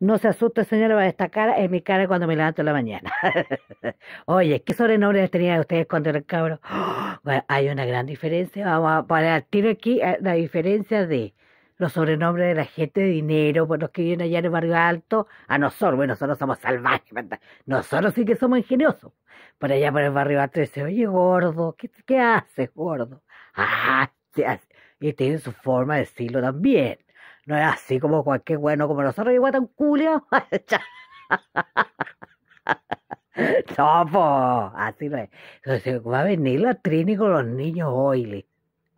No se asuste, señora, va a destacar en mi cara cuando me levanto en la mañana. Oye, ¿qué sobrenombres tenían ustedes cuando eran cabros? hay una gran diferencia. Vamos a tirar aquí eh, la diferencia de los sobrenombres de la gente de dinero, por los que vienen allá en el barrio alto, a nosotros, bueno, nosotros somos salvajes, ¿verdad? Nosotros sí que somos ingeniosos. Por allá por el barrio alto dice, oye, gordo, ¿qué, qué haces, gordo? Ah, y tienen su forma de decirlo también. No es así como cualquier bueno como nosotros, igual tan culio. no, po, así no es. Entonces, va a venir la Trini con los niños hoy?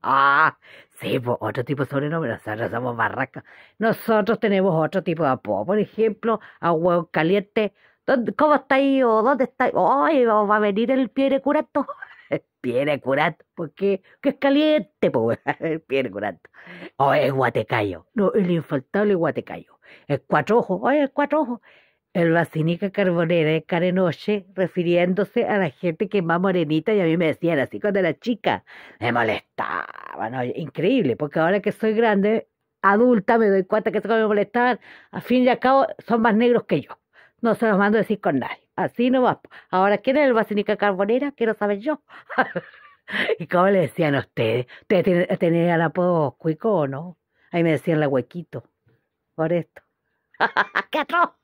Ah, sí, pues otro tipo de sobrenombre. Nosotros somos barracas. Nosotros tenemos otro tipo de apoyo Por ejemplo, a caliente. ¿Cómo está ahí? dónde está? ¡Ay, va a venir el pie de curato! Piedra curato, porque es caliente, pues, piedra curato. O el oh, guatecayo, no, el infaltable guatecayo. El cuatro ojos, oye, oh, el cuatro ojos. El vacinica carbonera de Carenoche, refiriéndose a la gente que es más morenita, y a mí me decían así cuando era chica, me molestaban, ¿no? increíble, porque ahora que soy grande, adulta, me doy cuenta que eso me molestaban, a fin y al cabo, son más negros que yo. No se los mando a decir con nadie. Así no va. Ahora, ¿quién es el Basílica Carbonera? Quiero saber yo. ¿Y cómo le decían a ustedes? ¿Ustedes tenían el apodo cuico o no? Ahí me decían la huequito. Por esto. ¡Qué atroz!